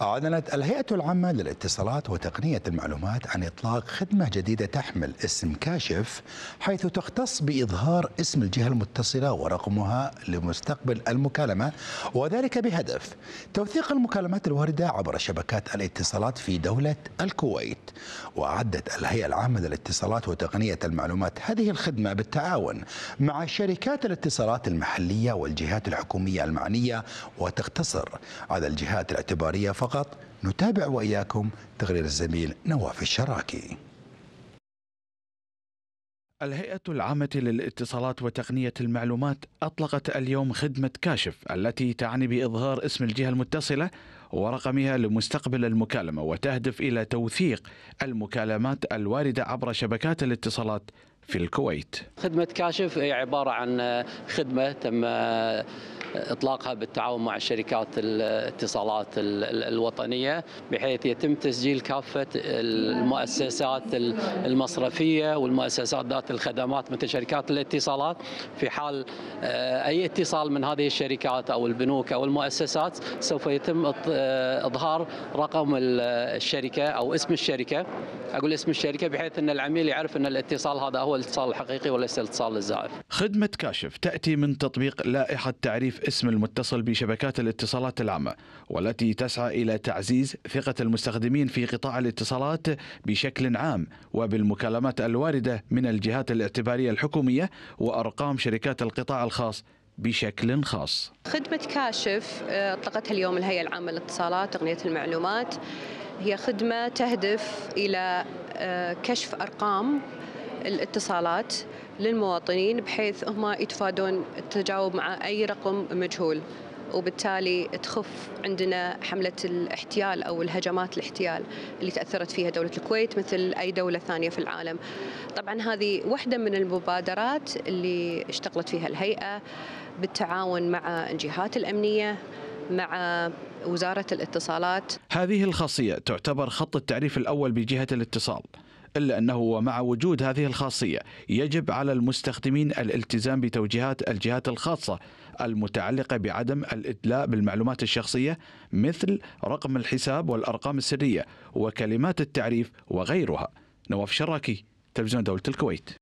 أعلنت الهيئة العامة للاتصالات وتقنية المعلومات عن إطلاق خدمة جديدة تحمل اسم كاشف حيث تختص بإظهار اسم الجهة المتصلة ورقمها لمستقبل المكالمة وذلك بهدف توثيق المكالمات الواردة عبر شبكات الاتصالات في دولة الكويت وأعدت الهيئة العامة للاتصالات وتقنية المعلومات هذه الخدمة بالتعاون مع شركات الاتصالات المحلية والجهات الحكومية المعنية وتقتصر على الجهات الاعتبارية فقط نتابع وإياكم تقرير الزميل نواف الشراكي الهيئة العامة للاتصالات وتقنية المعلومات أطلقت اليوم خدمة كاشف التي تعني بإظهار اسم الجهة المتصلة ورقمها لمستقبل المكالمة وتهدف إلى توثيق المكالمات الواردة عبر شبكات الاتصالات في الكويت خدمة كاشف هي عبارة عن خدمة تم اطلاقها بالتعاون مع شركات الاتصالات الوطنيه بحيث يتم تسجيل كافه المؤسسات المصرفيه والمؤسسات ذات الخدمات مثل شركات الاتصالات في حال آه، اي اتصال من هذه الشركات او البنوك او المؤسسات سوف يتم آه، اظهار رقم الشركه او اسم الشركه اقول اسم الشركه بحيث ان العميل يعرف ان الاتصال هذا هو الاتصال الحقيقي وليس الاتصال الزائف. خدمه كاشف تاتي من تطبيق لائحه تعريف اسم المتصل بشبكات الاتصالات العامة والتي تسعى إلى تعزيز ثقة المستخدمين في قطاع الاتصالات بشكل عام وبالمكالمات الواردة من الجهات الاعتبارية الحكومية وأرقام شركات القطاع الخاص بشكل خاص خدمة كاشف آه، أطلقتها اليوم الهيئة العامة للاتصالات تقنية المعلومات هي خدمة تهدف إلى آه، كشف أرقام الاتصالات للمواطنين بحيث هم يتفادون التجاوب مع أي رقم مجهول وبالتالي تخف عندنا حملة الاحتيال أو الهجمات الاحتيال اللي تأثرت فيها دولة الكويت مثل أي دولة ثانية في العالم طبعا هذه واحدة من المبادرات اللي اشتغلت فيها الهيئة بالتعاون مع الجهات الأمنية مع وزارة الاتصالات هذه الخاصية تعتبر خط التعريف الأول بجهة الاتصال إلا أنه مع وجود هذه الخاصية يجب على المستخدمين الالتزام بتوجيهات الجهات الخاصة المتعلقة بعدم الإدلاء بالمعلومات الشخصية مثل رقم الحساب والأرقام السرية وكلمات التعريف وغيرها نواف شراكي تلفزيون دولة الكويت